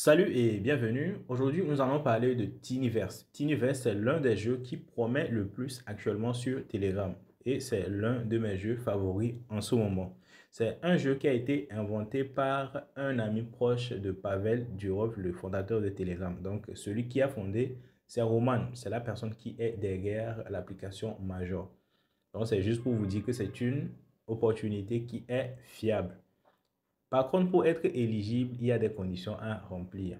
Salut et bienvenue. Aujourd'hui, nous allons parler de Tiniverse. Tiniverse, c'est l'un des jeux qui promet le plus actuellement sur Telegram et c'est l'un de mes jeux favoris en ce moment. C'est un jeu qui a été inventé par un ami proche de Pavel Durov, le fondateur de Telegram. Donc, celui qui a fondé, c'est Roman. C'est la personne qui est derrière l'application Major. Donc, c'est juste pour vous dire que c'est une opportunité qui est fiable. Par contre, pour être éligible, il y a des conditions à remplir.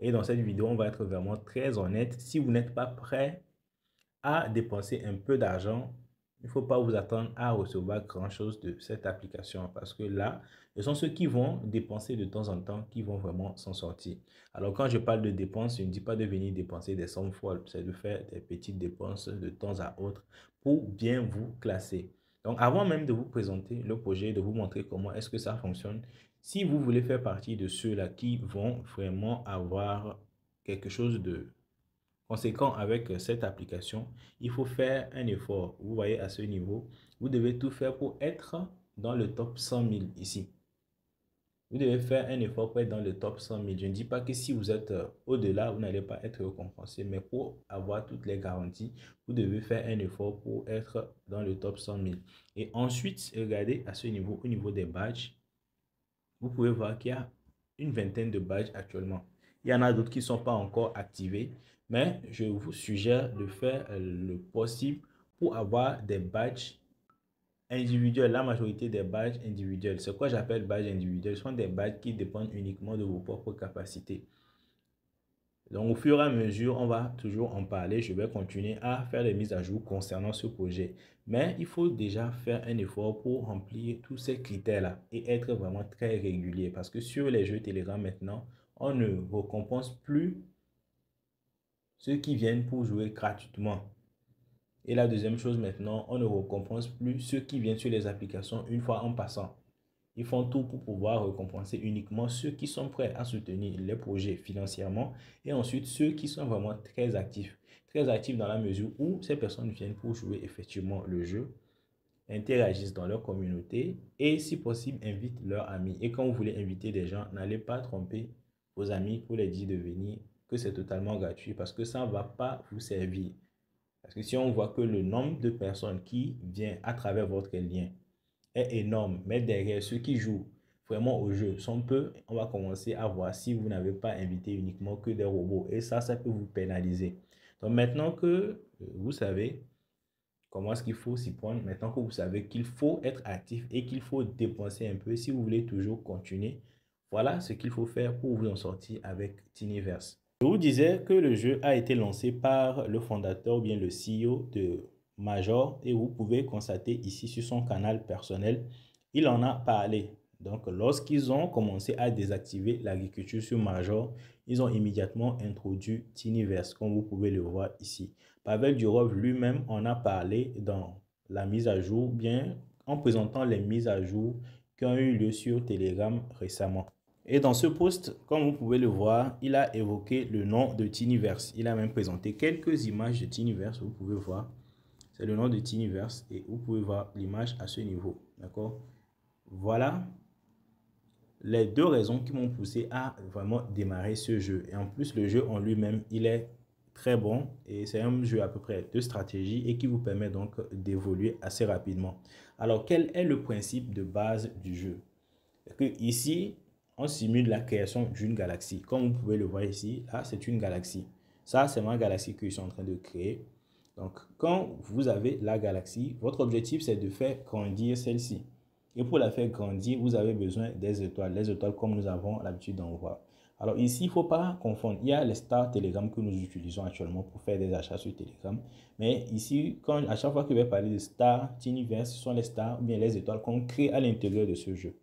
Et dans cette vidéo, on va être vraiment très honnête. Si vous n'êtes pas prêt à dépenser un peu d'argent, il ne faut pas vous attendre à recevoir grand-chose de cette application parce que là, ce sont ceux qui vont dépenser de temps en temps qui vont vraiment s'en sortir. Alors quand je parle de dépenses, je ne dis pas de venir dépenser des sommes folles, c'est de faire des petites dépenses de temps à autre pour bien vous classer. Donc avant même de vous présenter le projet, de vous montrer comment est-ce que ça fonctionne, si vous voulez faire partie de ceux-là qui vont vraiment avoir quelque chose de conséquent avec euh, cette application, il faut faire un effort. Vous voyez à ce niveau, vous devez tout faire pour être dans le top 100 000 ici. Vous devez faire un effort pour être dans le top 100 000. Je ne dis pas que si vous êtes euh, au-delà, vous n'allez pas être récompensé, mais pour avoir toutes les garanties, vous devez faire un effort pour être dans le top 100 000. Et ensuite, regardez à ce niveau, au niveau des badges, vous pouvez voir qu'il y a une vingtaine de badges actuellement. Il y en a d'autres qui ne sont pas encore activés, mais je vous suggère de faire euh, le possible pour avoir des badges individuelles, la majorité des badges individuels. Ce que j'appelle badges individuels sont des badges qui dépendent uniquement de vos propres capacités. Donc, au fur et à mesure, on va toujours en parler. Je vais continuer à faire des mises à jour concernant ce projet. Mais il faut déjà faire un effort pour remplir tous ces critères-là et être vraiment très régulier. Parce que sur les jeux Telegram maintenant, on ne récompense plus ceux qui viennent pour jouer gratuitement. Et la deuxième chose maintenant, on ne récompense plus ceux qui viennent sur les applications une fois en passant. Ils font tout pour pouvoir récompenser uniquement ceux qui sont prêts à soutenir les projets financièrement et ensuite ceux qui sont vraiment très actifs. Très actifs dans la mesure où ces personnes viennent pour jouer effectivement le jeu, interagissent dans leur communauté et si possible invitent leurs amis. Et quand vous voulez inviter des gens, n'allez pas tromper vos amis pour les dire de venir, que c'est totalement gratuit parce que ça ne va pas vous servir. Parce que si on voit que le nombre de personnes qui viennent à travers votre lien est énorme, mais derrière ceux qui jouent vraiment au jeu sont peu, on va commencer à voir si vous n'avez pas invité uniquement que des robots. Et ça, ça peut vous pénaliser. Donc maintenant que euh, vous savez comment est-ce qu'il faut s'y prendre, maintenant que vous savez qu'il faut être actif et qu'il faut dépenser un peu si vous voulez toujours continuer, voilà ce qu'il faut faire pour vous en sortir avec Tinyverse. Je vous disais que le jeu a été lancé par le fondateur ou bien le CEO de Major et vous pouvez constater ici sur son canal personnel, il en a parlé. Donc lorsqu'ils ont commencé à désactiver l'agriculture sur Major, ils ont immédiatement introduit Tiniverse comme vous pouvez le voir ici. Pavel Durov lui-même en a parlé dans la mise à jour, bien en présentant les mises à jour qui ont eu lieu sur Telegram récemment. Et dans ce post, comme vous pouvez le voir, il a évoqué le nom de Tinyverse. Il a même présenté quelques images de Tinyverse. vous pouvez voir. C'est le nom de Tinyverse et vous pouvez voir l'image à ce niveau. D'accord Voilà les deux raisons qui m'ont poussé à vraiment démarrer ce jeu. Et en plus, le jeu en lui-même, il est très bon et c'est un jeu à peu près de stratégie et qui vous permet donc d'évoluer assez rapidement. Alors, quel est le principe de base du jeu que Ici, on simule la création d'une galaxie. Comme vous pouvez le voir ici, là, c'est une galaxie. Ça, c'est ma galaxie que je suis en train de créer. Donc, quand vous avez la galaxie, votre objectif, c'est de faire grandir celle-ci. Et pour la faire grandir, vous avez besoin des étoiles. Les étoiles, comme nous avons l'habitude d'en voir. Alors ici, il ne faut pas confondre. Il y a les stars Telegram que nous utilisons actuellement pour faire des achats sur Telegram. Mais ici, quand, à chaque fois que je vais parler de stars, d'univers, ce sont les stars ou bien les étoiles qu'on crée à l'intérieur de ce jeu.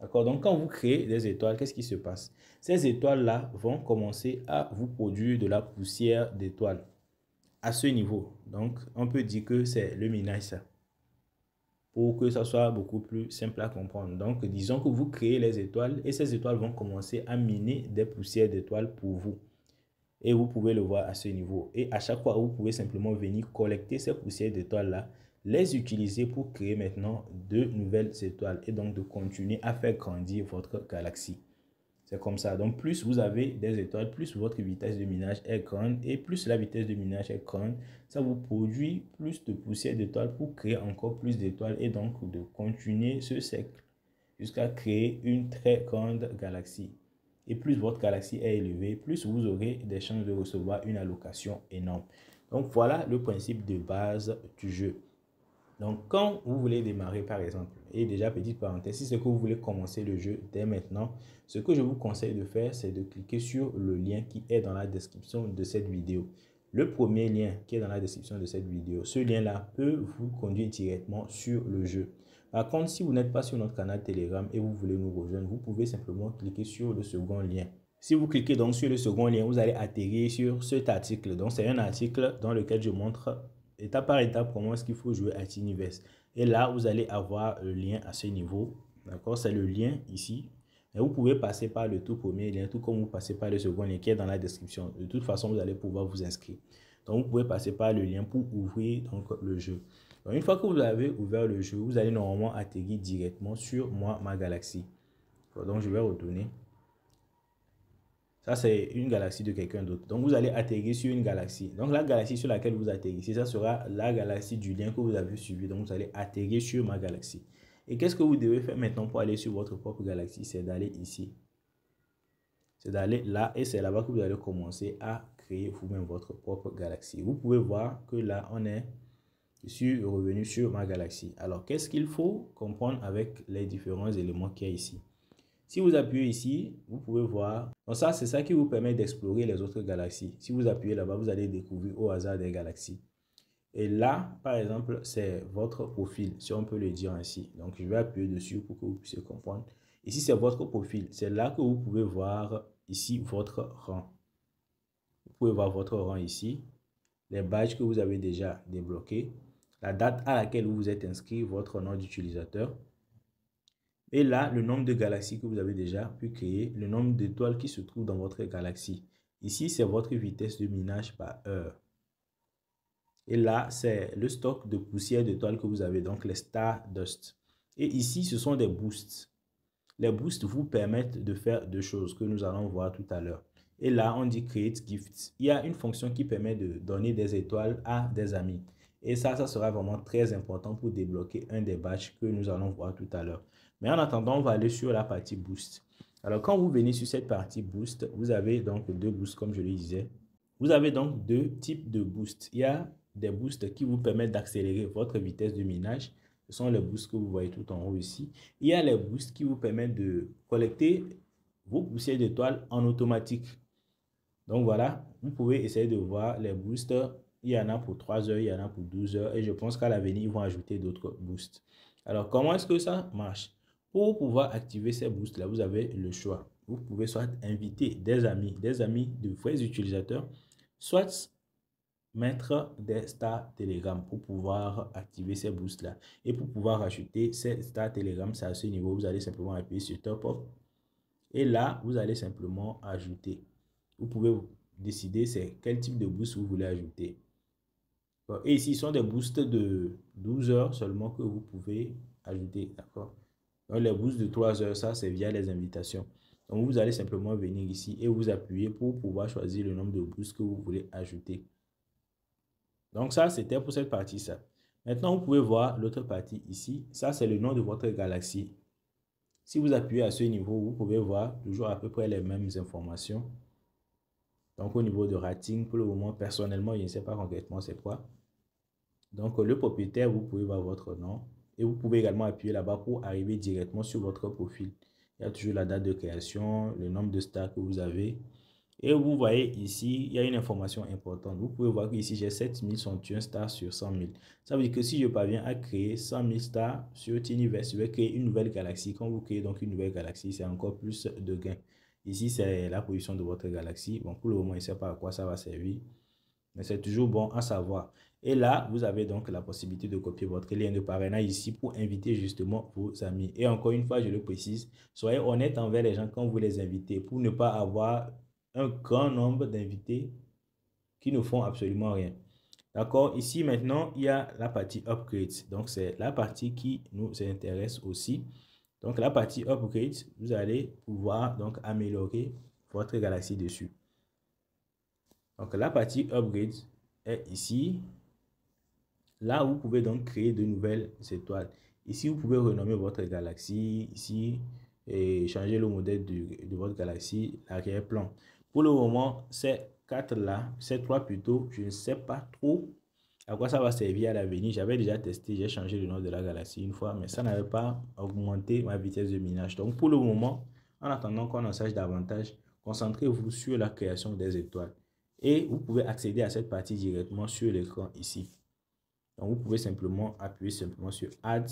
D'accord Donc, quand vous créez des étoiles, qu'est-ce qui se passe Ces étoiles-là vont commencer à vous produire de la poussière d'étoiles à ce niveau. Donc, on peut dire que c'est le minage, ça. Pour que ça soit beaucoup plus simple à comprendre. Donc, disons que vous créez les étoiles et ces étoiles vont commencer à miner des poussières d'étoiles pour vous. Et vous pouvez le voir à ce niveau. Et à chaque fois, vous pouvez simplement venir collecter ces poussières d'étoiles-là les utiliser pour créer maintenant de nouvelles étoiles et donc de continuer à faire grandir votre galaxie. C'est comme ça. Donc plus vous avez des étoiles, plus votre vitesse de minage est grande et plus la vitesse de minage est grande, ça vous produit plus de poussière d'étoiles pour créer encore plus d'étoiles et donc de continuer ce cycle jusqu'à créer une très grande galaxie. Et plus votre galaxie est élevée, plus vous aurez des chances de recevoir une allocation énorme. Donc voilà le principe de base du jeu. Donc, quand vous voulez démarrer, par exemple, et déjà, petite parenthèse, si c'est que vous voulez commencer le jeu dès maintenant, ce que je vous conseille de faire, c'est de cliquer sur le lien qui est dans la description de cette vidéo. Le premier lien qui est dans la description de cette vidéo, ce lien-là peut vous conduire directement sur le jeu. Par contre, si vous n'êtes pas sur notre canal Telegram et vous voulez nous rejoindre, vous pouvez simplement cliquer sur le second lien. Si vous cliquez donc sur le second lien, vous allez atterrir sur cet article. Donc, c'est un article dans lequel je montre étape par étape, comment est-ce qu'il faut jouer à Universe Et là, vous allez avoir le lien à ce niveau. D'accord C'est le lien ici. Et vous pouvez passer par le tout premier lien, tout comme vous passez par le second lien qui est dans la description. De toute façon, vous allez pouvoir vous inscrire. Donc, vous pouvez passer par le lien pour ouvrir donc, le jeu. une fois que vous avez ouvert le jeu, vous allez normalement atterrir directement sur Moi, Ma Galaxie. Donc, je vais retourner c'est une galaxie de quelqu'un d'autre. Donc, vous allez atterrir sur une galaxie. Donc, la galaxie sur laquelle vous atterrissez, ça sera la galaxie du lien que vous avez suivi. Donc, vous allez atterrir sur ma galaxie. Et qu'est-ce que vous devez faire maintenant pour aller sur votre propre galaxie C'est d'aller ici. C'est d'aller là et c'est là-bas que vous allez commencer à créer vous-même votre propre galaxie. Vous pouvez voir que là, on est sur, revenu sur ma galaxie. Alors, qu'est-ce qu'il faut comprendre avec les différents éléments qu'il y a ici Si vous appuyez ici, vous pouvez voir donc ça, c'est ça qui vous permet d'explorer les autres galaxies. Si vous appuyez là-bas, vous allez découvrir au hasard des galaxies. Et là, par exemple, c'est votre profil, si on peut le dire ainsi. Donc, je vais appuyer dessus pour que vous puissiez comprendre. Ici, c'est votre profil. C'est là que vous pouvez voir ici votre rang. Vous pouvez voir votre rang ici, les badges que vous avez déjà débloqués, la date à laquelle vous vous êtes inscrit, votre nom d'utilisateur, et là, le nombre de galaxies que vous avez déjà pu créer, le nombre d'étoiles qui se trouvent dans votre galaxie. Ici, c'est votre vitesse de minage par heure. Et là, c'est le stock de poussière d'étoiles que vous avez, donc les Stardust. dust. Et ici, ce sont des boosts. Les boosts vous permettent de faire deux choses que nous allons voir tout à l'heure. Et là, on dit create gifts. Il y a une fonction qui permet de donner des étoiles à des amis. Et ça, ça sera vraiment très important pour débloquer un des badges que nous allons voir tout à l'heure. Mais en attendant, on va aller sur la partie Boost. Alors, quand vous venez sur cette partie Boost, vous avez donc deux boosts, comme je le disais. Vous avez donc deux types de boosts. Il y a des boosts qui vous permettent d'accélérer votre vitesse de minage. Ce sont les boosts que vous voyez tout en haut ici. Il y a les boosts qui vous permettent de collecter vos poussières d'étoiles en automatique. Donc voilà, vous pouvez essayer de voir les boosts. Il y en a pour 3 heures, il y en a pour 12 heures. Et je pense qu'à l'avenir, ils vont ajouter d'autres boosts. Alors, comment est-ce que ça marche pour pouvoir activer ces boosts là, vous avez le choix. Vous pouvez soit inviter des amis, des amis de vrais utilisateurs, soit mettre des stars Telegram pour pouvoir activer ces boosts là. Et pour pouvoir acheter ces stars Telegram, c'est à ce niveau, vous allez simplement appuyer sur Top Up. Et là, vous allez simplement ajouter. Vous pouvez décider c'est quel type de boost vous voulez ajouter. Et ici, ce sont des boosts de 12 heures seulement que vous pouvez ajouter. D'accord les boosts de 3 heures, ça, c'est via les invitations. Donc, vous allez simplement venir ici et vous appuyer pour pouvoir choisir le nombre de boosts que vous voulez ajouter. Donc, ça, c'était pour cette partie, ça. Maintenant, vous pouvez voir l'autre partie ici. Ça, c'est le nom de votre galaxie. Si vous appuyez à ce niveau, vous pouvez voir toujours à peu près les mêmes informations. Donc, au niveau de rating, pour le moment, personnellement, je ne sais pas concrètement c'est quoi. Donc, le propriétaire, vous pouvez voir votre nom. Et vous pouvez également appuyer là-bas pour arriver directement sur votre profil. Il y a toujours la date de création, le nombre de stars que vous avez. Et vous voyez ici, il y a une information importante. Vous pouvez voir qu'ici, j'ai 7101 stars sur 100 000. Ça veut dire que si je parviens à créer 100 000 stars sur univers, je vais créer une nouvelle galaxie. Quand vous créez donc une nouvelle galaxie, c'est encore plus de gains. Ici, c'est la position de votre galaxie. Bon, pour le moment, il ne sait pas à quoi ça va servir. Mais c'est toujours bon à savoir. Et là, vous avez donc la possibilité de copier votre lien de parrainage ici pour inviter justement vos amis. Et encore une fois, je le précise, soyez honnête envers les gens quand vous les invitez pour ne pas avoir un grand nombre d'invités qui ne font absolument rien. D'accord Ici, maintenant, il y a la partie upgrade. Donc, c'est la partie qui nous intéresse aussi. Donc, la partie upgrade, vous allez pouvoir donc améliorer votre galaxie dessus. Donc, la partie upgrade est ici. Là, vous pouvez donc créer de nouvelles étoiles. Ici, vous pouvez renommer votre galaxie. Ici, et changer le modèle de, de votre galaxie, l'arrière-plan. Pour le moment, ces quatre-là, ces trois plutôt, je ne sais pas trop à quoi ça va servir à l'avenir. J'avais déjà testé, j'ai changé le nom de la galaxie une fois, mais ça n'avait pas augmenté ma vitesse de minage. Donc pour le moment, en attendant qu'on en sache davantage, concentrez-vous sur la création des étoiles. Et vous pouvez accéder à cette partie directement sur l'écran ici. Donc, vous pouvez simplement appuyer simplement sur Add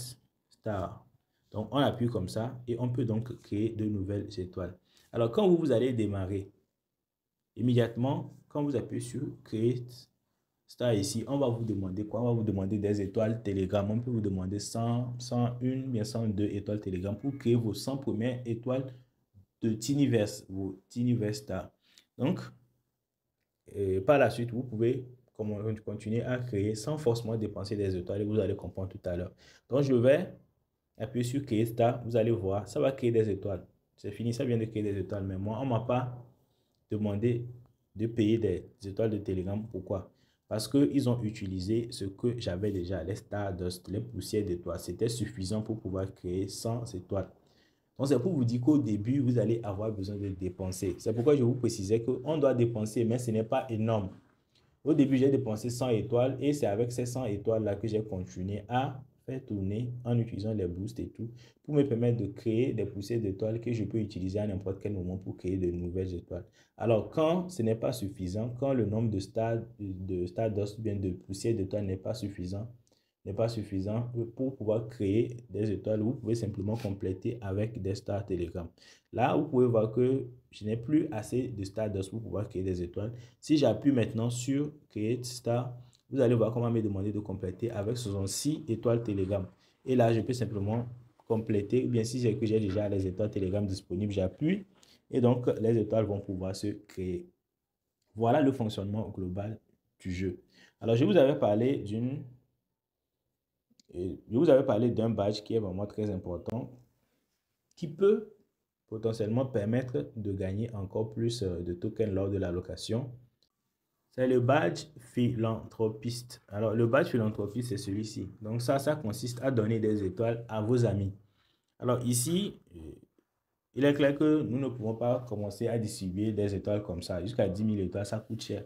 Star. Donc, on appuie comme ça et on peut donc créer de nouvelles étoiles. Alors, quand vous, vous allez démarrer, immédiatement, quand vous appuyez sur Create Star ici, on va vous demander quoi On va vous demander des étoiles Telegram. On peut vous demander 100, 101, bien 102 étoiles Telegram pour créer vos 100 premières étoiles de Tiniverse, vos Tiniverse Star. Donc, et euh, par la suite, vous pouvez continuer à créer sans forcément dépenser des étoiles. et Vous allez comprendre tout à l'heure. Donc, je vais appuyer sur Créer Star. Vous allez voir, ça va créer des étoiles. C'est fini, ça vient de créer des étoiles. Mais moi, on m'a pas demandé de payer des étoiles de Telegram. Pourquoi Parce que ils ont utilisé ce que j'avais déjà, les Stardust, les poussières d'étoiles. C'était suffisant pour pouvoir créer 100 étoiles. Donc, c'est pour vous dire qu'au début, vous allez avoir besoin de dépenser. C'est pourquoi je vous précisais qu'on doit dépenser, mais ce n'est pas énorme. Au début, j'ai dépensé 100 étoiles et c'est avec ces 100 étoiles-là que j'ai continué à faire tourner en utilisant les boosts et tout pour me permettre de créer des poussées d'étoiles que je peux utiliser à n'importe quel moment pour créer de nouvelles étoiles. Alors, quand ce n'est pas suffisant, quand le nombre de stades de stades bien de poussières d'étoiles n'est pas suffisant, n'est pas suffisant pour pouvoir créer des étoiles. Vous pouvez simplement compléter avec des stars Telegram. Là, vous pouvez voir que je n'ai plus assez de stars pour pouvoir créer des étoiles. Si j'appuie maintenant sur Create Star, vous allez voir comment me demander de compléter avec 66 étoiles Telegram. Et là, je peux simplement compléter. Bien, si que j'ai déjà les étoiles Telegram disponibles, j'appuie. Et donc, les étoiles vont pouvoir se créer. Voilà le fonctionnement global du jeu. Alors, je vous avais parlé d'une je vous avais parlé d'un badge qui est vraiment très important, qui peut potentiellement permettre de gagner encore plus euh, de tokens lors de la location. C'est le badge philanthropiste. Alors, le badge philanthropiste, c'est celui-ci. Donc, ça, ça consiste à donner des étoiles à vos amis. Alors, ici, il est clair que nous ne pouvons pas commencer à distribuer des étoiles comme ça. Jusqu'à 10 000 étoiles, ça coûte cher.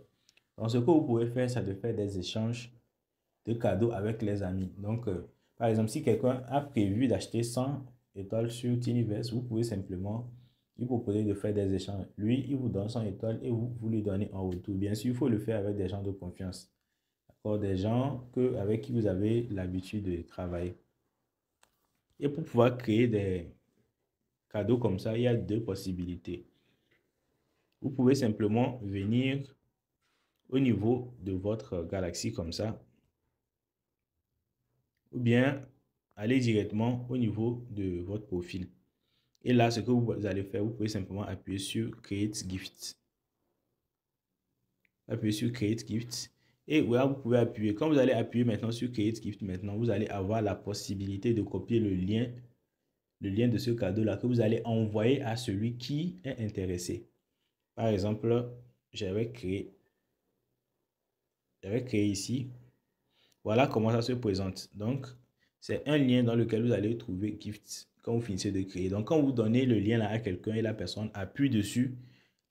Donc, ce que vous pouvez faire, c'est de faire des échanges de cadeaux avec les amis. Donc, euh, par exemple, si quelqu'un a prévu d'acheter 100 étoiles sur Tiniverse, vous pouvez simplement lui proposer de faire des échanges. Lui, il vous donne 100 étoiles et vous, vous lui donnez en retour. Bien sûr, il faut le faire avec des gens de confiance. D'accord Des gens que, avec qui vous avez l'habitude de travailler. Et pour pouvoir créer des cadeaux comme ça, il y a deux possibilités. Vous pouvez simplement venir au niveau de votre galaxie comme ça ou bien aller directement au niveau de votre profil. Et là, ce que vous allez faire, vous pouvez simplement appuyer sur Create Gift. Appuyez sur Create Gift. Et voilà vous pouvez appuyer. Quand vous allez appuyer maintenant sur Create Gift, maintenant, vous allez avoir la possibilité de copier le lien, le lien de ce cadeau-là que vous allez envoyer à celui qui est intéressé. Par exemple, j'avais créé, j'avais créé ici voilà comment ça se présente. Donc, c'est un lien dans lequel vous allez trouver Gift quand vous finissez de créer. Donc, quand vous donnez le lien à quelqu'un et la personne appuie dessus,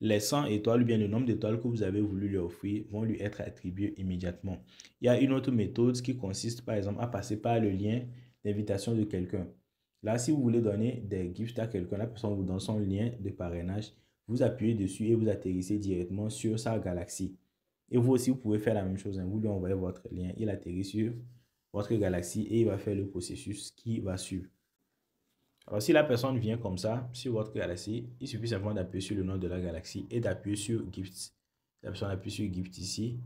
les 100 étoiles ou bien le nombre d'étoiles que vous avez voulu lui offrir vont lui être attribuées immédiatement. Il y a une autre méthode qui consiste par exemple à passer par le lien d'invitation de quelqu'un. Là, si vous voulez donner des gifts à quelqu'un, la personne vous donne son lien de parrainage, vous appuyez dessus et vous atterrissez directement sur sa galaxie. Et vous aussi, vous pouvez faire la même chose. Hein. Vous lui envoyez votre lien, il atterrit sur votre galaxie et il va faire le processus qui va suivre. Alors, si la personne vient comme ça sur votre galaxie, il suffit simplement d'appuyer sur le nom de la galaxie et d'appuyer sur Gift. La personne appuie sur Gift ici.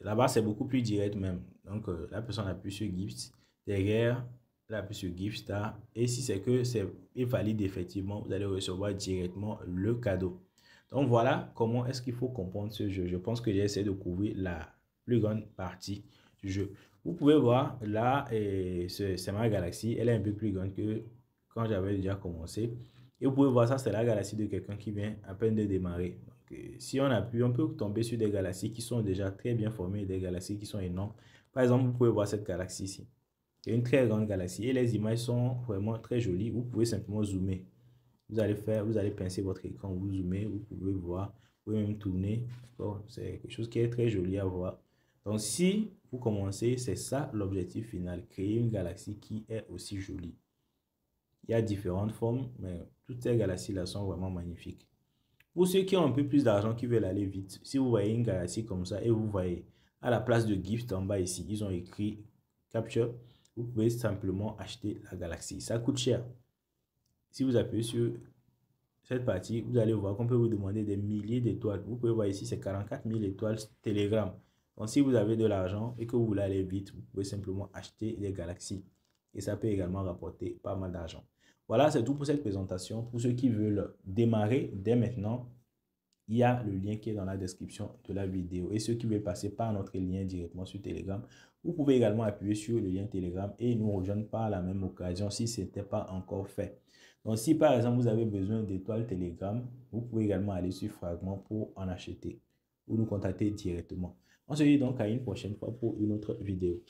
Là-bas, c'est beaucoup plus direct même. Donc, euh, la personne appuie sur Gift. Derrière, elle appuie sur Gift Et si c'est que c'est valide effectivement, vous allez recevoir directement le cadeau. Donc voilà comment est-ce qu'il faut comprendre ce jeu. Je pense que j'ai essayé de couvrir la plus grande partie du jeu. Vous pouvez voir là, c'est ma galaxie. Elle est un peu plus grande que quand j'avais déjà commencé. Et vous pouvez voir ça, c'est la galaxie de quelqu'un qui vient à peine de démarrer. Euh, si on appuie, on peut tomber sur des galaxies qui sont déjà très bien formées, des galaxies qui sont énormes. Par exemple, vous pouvez voir cette galaxie ici. C'est une très grande galaxie et les images sont vraiment très jolies. Vous pouvez simplement zoomer. Vous allez faire, vous allez pincer votre écran, vous zoomez, vous pouvez voir, vous pouvez même tourner. C'est quelque chose qui est très joli à voir. Donc, si vous commencez, c'est ça l'objectif final, créer une galaxie qui est aussi jolie. Il y a différentes formes, mais toutes ces galaxies-là sont vraiment magnifiques. Pour ceux qui ont un peu plus d'argent, qui veulent aller vite, si vous voyez une galaxie comme ça et vous voyez à la place de gift en bas ici, ils ont écrit capture, vous pouvez simplement acheter la galaxie. Ça coûte cher, si vous appuyez sur cette partie, vous allez voir qu'on peut vous demander des milliers d'étoiles. Vous pouvez voir ici, c'est 44 000 étoiles Telegram. Donc, si vous avez de l'argent et que vous voulez aller vite, vous pouvez simplement acheter des galaxies. Et ça peut également rapporter pas mal d'argent. Voilà, c'est tout pour cette présentation. Pour ceux qui veulent démarrer dès maintenant, il y a le lien qui est dans la description de la vidéo. Et ceux qui veulent passer par notre lien directement sur Telegram, vous pouvez également appuyer sur le lien Telegram et nous rejoindre par la même occasion si ce n'était pas encore fait. Donc, si par exemple vous avez besoin d'étoiles Telegram, vous pouvez également aller sur Fragment pour en acheter ou nous contacter directement. On se dit donc à une prochaine fois pour une autre vidéo.